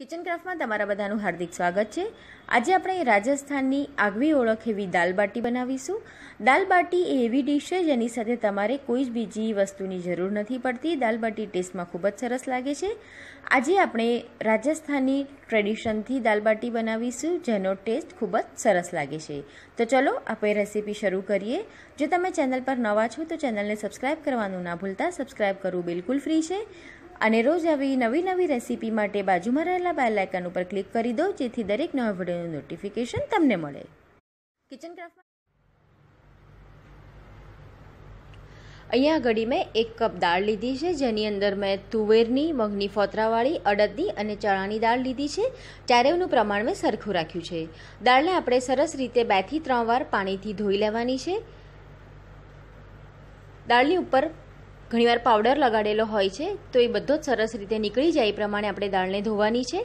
kitchen ક્રાફ્ટમાં તમારા બધાનું હાર્દિક સ્વાગત છે આજે આપણે રાજસ્થાનની આગવી ઓળખ એવી દાલબાટી બનાવીશું દાલબાટી એ એવી ડીશ છે જેની સાથે તમારે કોઈ જ બીજી વસ્તુની જરૂર નથી પડતી દાલબાટી ટેસ્ટમાં ખૂબ જ સરસ લાગે છે આજે આપણે રાજસ્થાની ટ્રેડિશનથી દાલબાટી બનાવીશું જેનો ટેસ્ટ ખૂબ જ સરસ લાગે છે તો ચલો આપણે રેસીપી શરૂ કરીએ જો તમે ચેનલ પર નવા છો તો ચેનલને સબસ્ક્રાઈબ કરવાનું ના ભૂલતા સબસ્ક્રાઈબ કરવું બિલકુલ ફ્રી છે અને રોજ આવી નવી નવી રેસીપી માટે બાજુમાં રહેલા બેલ ઉપર ક્લિક કરી દો જેથી દરેક નવા વિડીયોનું નોટિફિકેશન તમને મળે કિચન ક્રાફ્ટમાં અહીંયા ઘડી મેં એક કપ દાળ લીધી છે જેની અંદર મેં તુવેરની મગની ફોતરાવાળી અડદની અને ચણાની દાળ લીધી છે ચારેવનું પ્રમાણ મેં સરખું રાખ્યું છે દાળને આપણે સરસ રીતે બેથી ત્રણ વાર પાણીથી ધોઈ લેવાની છે દાળની ઉપર ઘણીવાર પાવડર લગાડેલો હોય છે તો એ બધો જ સરસ રીતે નીકળી જાય એ પ્રમાણે આપણે દાળને ધોવાની છે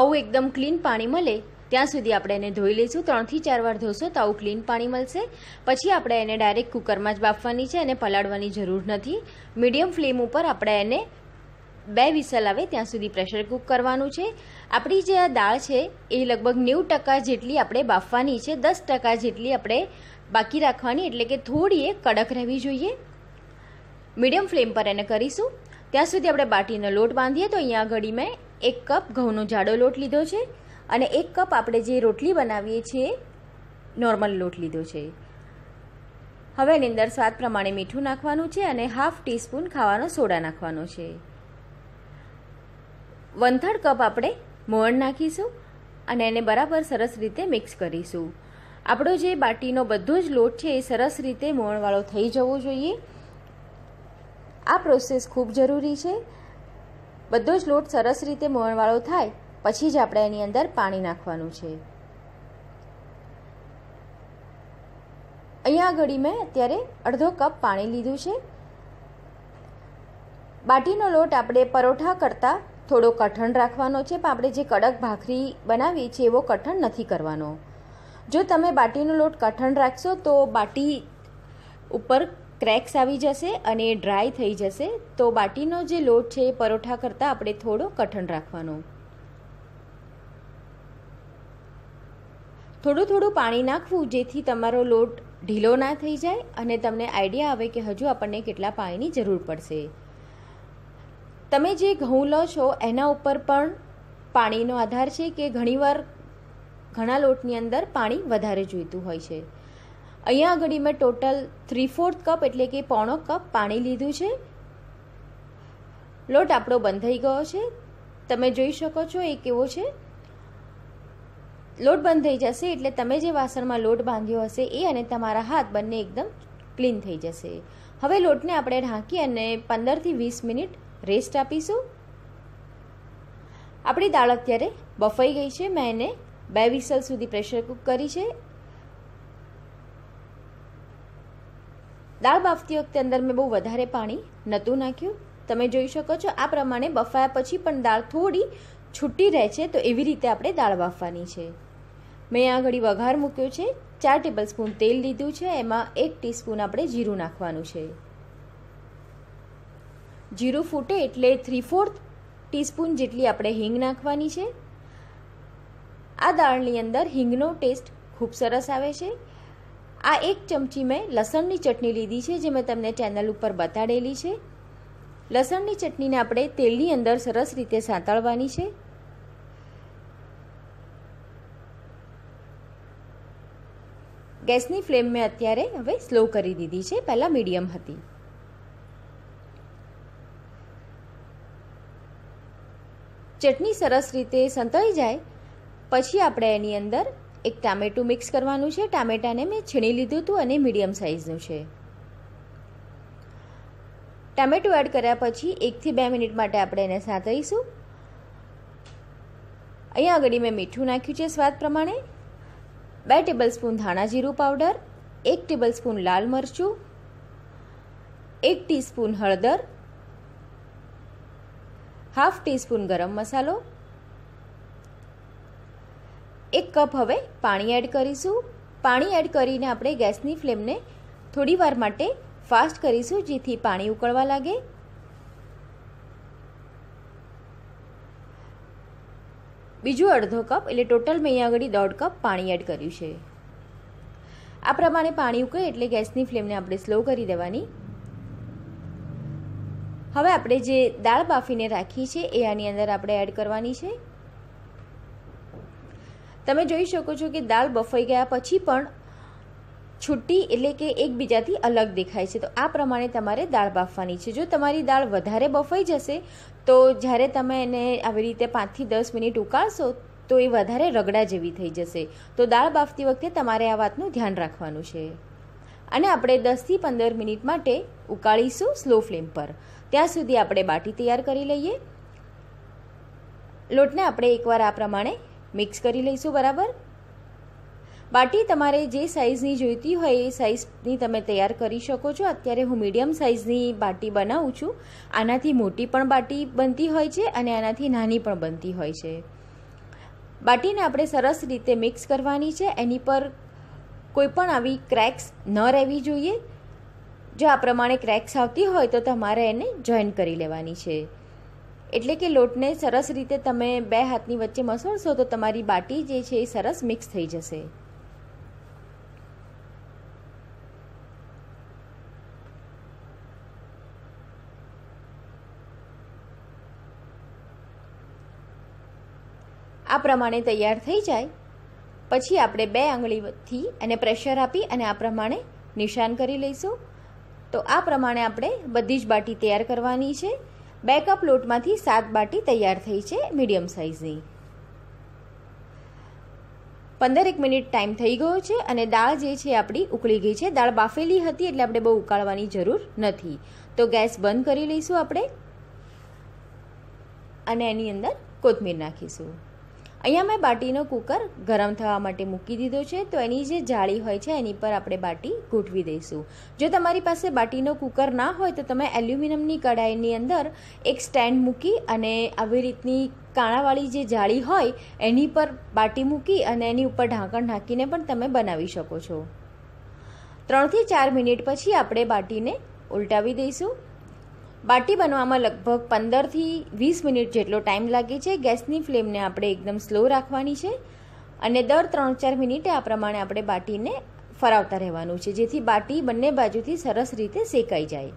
આવું એકદમ ક્લીન પાણી મળે ત્યાં સુધી આપણે એને ધોઈ લઈશું ત્રણથી ચાર વાર ધોશો તો આવું ક્લીન પાણી મળશે પછી આપણે એને ડાયરેક્ટ કુકરમાં જ બાફવાની છે અને પલાળવાની જરૂર નથી મીડિયમ ફ્લેમ ઉપર આપણે એને બે વિસલ આવે ત્યાં સુધી પ્રેશર કૂક કરવાનું છે આપણી જે આ દાળ છે એ લગભગ નેવું ટકા જેટલી આપણે બાફવાની છે દસ ટકા જેટલી આપણે બાકી રાખવાની એટલે કે થોડી એ કડક રહેવી જોઈએ મીડિયમ ફ્લેમ પર એને કરીશું ત્યાં સુધી આપણે બાટીનો લોટ બાંધીએ તો અહીંયા ઘડી મેં એક કપ ઘઉંનો જાડો લોટ લીધો છે અને એક કપ આપણે જે રોટલી બનાવીએ છીએ નોર્મલ લોટ લીધો છે હવે એની અંદર સ્વાદ પ્રમાણે મીઠું નાખવાનું છે અને હાફ ટીસ્પૂન ખાવાનો સોડા નાખવાનો છે વન થર્ડ કપ આપણે મોણ નાખીશું અને એને બરાબર સરસ રીતે મિક્સ કરીશું આપણો જે બાટીનો બધો જ લોટ છે એ સરસ રીતે મોણવાળો થઈ જવો જોઈએ આ પ્રોસેસ ખૂબ જરૂરી છે બધો જ લોટ સરસ રીતે મોણવાળો થાય પછી જ આપણે એની અંદર પાણી નાખવાનું છે અહીંયા આગળ મેં અત્યારે અડધો કપ પાણી લીધું છે બાટીનો લોટ આપણે પરોઠા કરતાં થોડો કઠણ રાખવાનો છે પણ આપણે જે કડક ભાખરી બનાવીએ છીએ એવો કઠણ નથી કરવાનો જો તમે બાટીનો લોટ કઠણ રાખશો તો બાટી ઉપર ક્રેક્સ આવી જશે અને ડ્રાય થઈ જશે તો બાટીનો જે લોટ છે એ પરોઠા કરતાં આપણે થોડો કઠણ રાખવાનો થોડું થોડું પાણી નાખવું જેથી તમારો લોટ ઢીલો ના થઈ જાય અને તમને આઈડિયા આવે કે હજુ આપણને કેટલા પાણીની જરૂર પડશે તમે જે ઘઉં લો છો એના ઉપર પણ પાણીનો આધાર છે કે ઘણીવાર ઘણા લોટની અંદર પાણી વધારે જોઈતું હોય છે અહીંયા આગળ મેં ટોટલ થ્રી ફોર્થ કપ એટલે કે પોણો કપ પાણી લીધું છે લોટ આપણો બંધાઈ ગયો છે તમે જોઈ શકો છો એ કેવો છે લોટ બંધ થઈ જશે એટલે તમે જે વાસણમાં લોટ બાંધ્યો હશે એ અને તમારા હાથ બંને એકદમ ક્લીન થઈ જશે હવે લોટને આપણે ઢાંકી અને પંદરથી વીસ મિનિટ રેસ્ટ આપીશું આપણી દાળ અત્યારે બફાઈ ગઈ છે મેં એને બે વિસલ સુધી પ્રેશર કૂક કરી છે દાળ બાફતી વખતે અંદર મેં બહુ વધારે પાણી નહોતું નાખ્યું તમે જોઈ શકો છો આ પ્રમાણે બફાયા પછી પણ દાળ થોડી છૂટી રહે છે તો એવી રીતે આપણે દાળ બાફવાની છે મેં આ ઘડી વઘાર મૂક્યો છે ચાર ટેબલ સ્પૂન તેલ લીધું છે એમાં એક ટીસ્પૂન આપણે જીરું નાખવાનું છે જીરું ફૂટે એટલે થ્રી ફોર્થ ટીસ્પૂન જેટલી આપણે હિંગ નાખવાની છે આ દાળની અંદર હિંગનો ટેસ્ટ ખૂબ સરસ આવે છે આ એક ચમચી મેં લસણની ચટણી લીધી છે જે મેં તમને ચેનલ ઉપર બતાડેલી છે લસણની ચટણીને આપણે તેલની અંદર સરસ રીતે સાંતળવાની છે ગેસની ફ્લેમ મેં અત્યારે હવે સ્લો કરી દીધી છે પહેલાં મીડિયમ હતી ચટણી સરસ રીતે સંતળાઈ જાય પછી આપણે એની અંદર એક ટામેટું મિક્સ કરવાનું છે ટામેટાને મેં છીણી લીધું હતું અને મીડિયમ સાઇઝનું છે ટામેટું એડ કર્યા પછી એકથી બે મિનિટ માટે આપણે એને સાંતળીશું અહીંયા આગળ મેં મીઠું નાખ્યું છે સ્વાદ પ્રમાણે બે ટેબલસ્પૂન ધાણા જીરું પાવડર એક ટેબલસ્પૂન લાલ મરચું એક ટીસ્પૂન હળદર હાફ ટીસ્પૂન ગરમ મસાલો એક કપ હવે પાણી એડ કરીશું પાણી એડ કરીને આપણે ગેસની ફ્લેમને થોડીવાર માટે ફાસ્ટ કરીશું જેથી પાણી ઉકળવા લાગે બીજું અડધો કપ એટલે ટોટલ મેં અહીંયા આગળ દોઢ કપ પાણી એડ કર્યું છે આ પ્રમાણે પાણી ઉકળે એટલે ગેસની ફ્લેમને આપણે સ્લો કરી દેવાની હવે આપણે જે દાળ બાફીને રાખી છે એ આની અંદર આપણે એડ કરવાની છે તમે જોઈ શકો છો કે દાળ બફાઈ ગયા પછી પણ છૂટી એટલે કે એકબીજાથી અલગ દેખાય છે તો આ પ્રમાણે તમારે દાળ બાફવાની છે જો તમારી દાળ વધારે બફાઈ જશે તો જ્યારે તમે એને આવી રીતે પાંચથી દસ મિનિટ ઉકાળશો તો એ વધારે રગડા જેવી થઈ જશે તો દાળ બાફતી વખતે તમારે આ વાતનું ધ્યાન રાખવાનું છે અને આપણે દસથી પંદર મિનિટ માટે ઉકાળીશું સ્લો ફ્લેમ પર ત્યાં સુધી આપણે બાટી તૈયાર કરી લઈએ લોટને આપણે એકવાર આ પ્રમાણે મિક્સ કરી લઈશું બરાબર બાટી તમારે જે સાઇઝની જોઈતી હોય એ સાઇઝની તમે તૈયાર કરી શકો છો અત્યારે હું મીડિયમ સાઇઝની બાટી બનાવું છું આનાથી મોટી પણ બાટી બનતી હોય છે અને આનાથી નાની પણ બનતી હોય છે બાટીને આપણે સરસ રીતે મિક્સ કરવાની છે એની પર કોઈ પણ આવી ક્રેક્સ ન રહેવી જોઈએ જો આ પ્રમાણે ક્રેક્સ આવતી હોય તો તમારે એને જોઈન કરી લેવાની છે એટલે કે લોટને સરસ રીતે તમે બે હાથની વચ્ચે મસળશો તો તમારી બાટી જે છે એ સરસ મિક્સ થઈ જશે આ પ્રમાણે તૈયાર થઈ જાય પછી આપણે બે આંગળીથી એને પ્રેશર આપી અને આ પ્રમાણે નિશાન કરી લઈશું તો આ પ્રમાણે આપણે બધી જ બાટી તૈયાર કરવાની છે બે કપ લોટમાંથી સાત બાટી તૈયાર થઈ છે મીડિયમ સાઇઝની એક મિનિટ ટાઈમ થઈ ગયો છે અને દાળ જે છે આપણી ઉકળી ગઈ છે દાળ બાફેલી હતી એટલે આપણે બહુ ઉકાળવાની જરૂર નથી તો ગેસ બંધ કરી લઈશું આપણે અને એની અંદર કોથમીર નાખીશું અહીંયા મેં બાટીનો કુકર ગરમ થવા માટે મૂકી દીધો છે તો એની જે જાળી હોય છે એની પર આપણે બાટી ગોઠવી દઈશું જો તમારી પાસે બાટીનો કુકર ના હોય તો તમે એલ્યુમિનિયમની કઢાઈની અંદર એક સ્ટેન્ડ મૂકી અને આવી રીતની કાણાવાળી જે જાળી હોય એની પર બાટી મૂકી અને એની ઉપર ઢાંકણ ઢાંકીને પણ તમે બનાવી શકો છો ત્રણથી ચાર મિનિટ પછી આપણે બાટીને ઉલટાવી દઈશું બાટી બનવામાં લગભગ પંદરથી વીસ મિનિટ જેટલો ટાઈમ લાગે છે ગેસની ફ્લેમને આપણે એકદમ સ્લો રાખવાની છે અને દર ત્રણ ચાર મિનિટે આ પ્રમાણે આપણે બાટીને ફરાવતા રહેવાનું છે જેથી બાટી બંને બાજુથી સરસ રીતે શેકાઈ જાય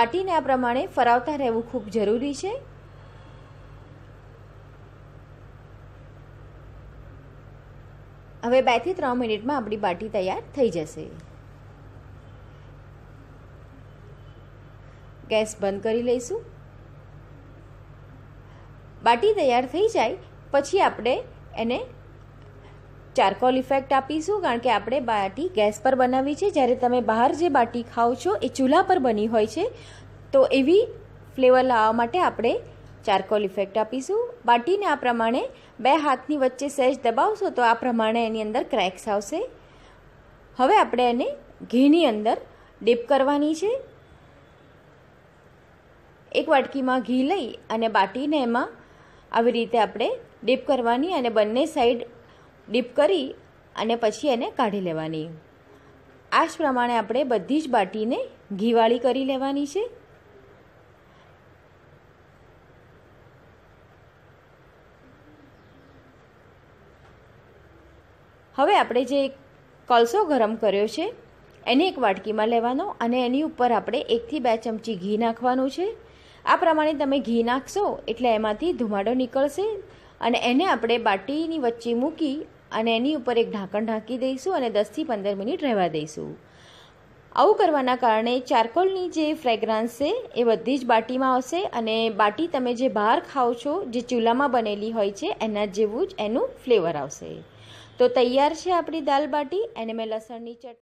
બાટીને આ પ્રમાણે ફરાવતા રહેવું ખૂબ જરૂરી છે હવે બેથી ત્રણ મિનિટમાં આપણી બાટી તૈયાર થઈ જશે ગેસ બંધ કરી લઈશું બાટી તૈયાર થઈ જાય પછી આપણે એને ચારકોલ ઇફેક્ટ આપીશું કારણ કે આપણે બાટી ગેસ પર બનાવી છે જ્યારે તમે બહાર જે બાટી ખાઓ છો એ ચૂલા પર બની હોય છે તો એવી ફ્લેવર લાવવા માટે આપણે ચારકોલ ઇફેક્ટ આપીશું બાટીને આ પ્રમાણે બે હાથની વચ્ચે સહેજ દબાવશો તો આ પ્રમાણે એની અંદર ક્રેક્સ આવશે હવે આપણે એને ઘીની અંદર ડીપ કરવાની છે એક વાટકીમાં ઘી લઈ અને બાટીને એમાં આવી રીતે આપણે ડીપ કરવાની અને બંને સાઈડ ડીપ કરી અને પછી એને કાઢી લેવાની આ જ પ્રમાણે આપણે બધી જ બાટીને ઘીવાળી કરી લેવાની છે હવે આપણે જે કોલસો ગરમ કર્યો છે એને એક વાટકીમાં લેવાનો અને એની ઉપર આપણે એકથી બે ચમચી ઘી નાખવાનું છે આ પ્રમાણે તમે ઘી નાખશો એટલે એમાંથી ધુમાડો નીકળશે અને એને આપણે બાટીની વચ્ચે મૂકી અને એની ઉપર એક ઢાંકણ ઢાંકી દઈશું અને દસથી પંદર મિનિટ રહેવા દઈશું આવું કરવાના કારણે ચારકોલની જે ફ્રેગ્રાન્સ છે એ બધી જ બાટીમાં આવશે અને બાટી તમે જે બહાર ખાઓ છો જે ચૂલામાં બનેલી હોય છે એના જેવું જ એનું ફ્લેવર આવશે તો તૈયાર છે આપણી દાલબાટી બાટી એને મેં લસણની ચટણી